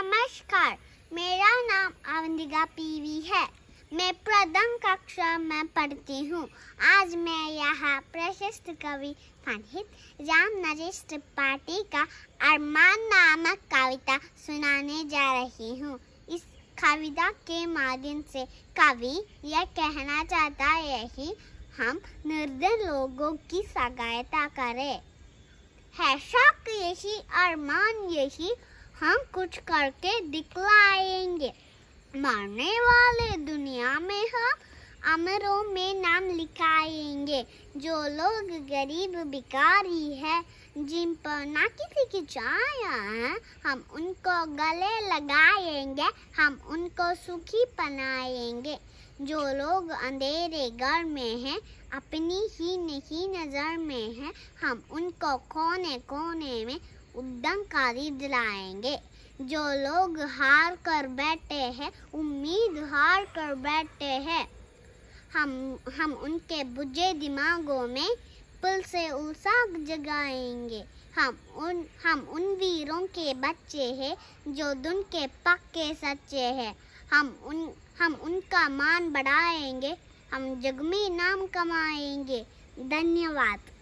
नमस्कार मेरा नाम अवंदिका पीवी है मैं प्रथम कक्षा में पढ़ती हूँ आज मैं यहाँ प्रशस्त कवि पंडित राम नरेश त्रिपाठी का अरमान नामक कविता सुनाने जा रही हूँ इस कविता के माध्यम से कवि यह कहना चाहता है कि हम निर्दय लोगों की सहायता करें है शक यही अरमान यही हम कुछ करके दिखलाएंगे मारने वाले दुनिया में हम अमरों में नाम लिखाएंगे जो लोग गरीब भिकारी है जिन पर ना किसी की छाया है हम उनको गले लगाएंगे हम उनको सुखी बनाएंगे जो लोग अंधेरे घर में हैं अपनी ही नहीं नज़र में हैं हम उनको कोने कोने में उद्यमकारी दिलाएंगे जो लोग हार कर बैठे हैं उम्मीद हार कर बैठे हैं हम हम उनके बुझे दिमागों में पुल से उसाक जगाएंगे हम उन हम उन वीरों के बच्चे हैं जो दुन के पक्के सच्चे हैं हम उन हम उनका मान बढ़ाएंगे हम जगमी नाम कमाएंगे धन्यवाद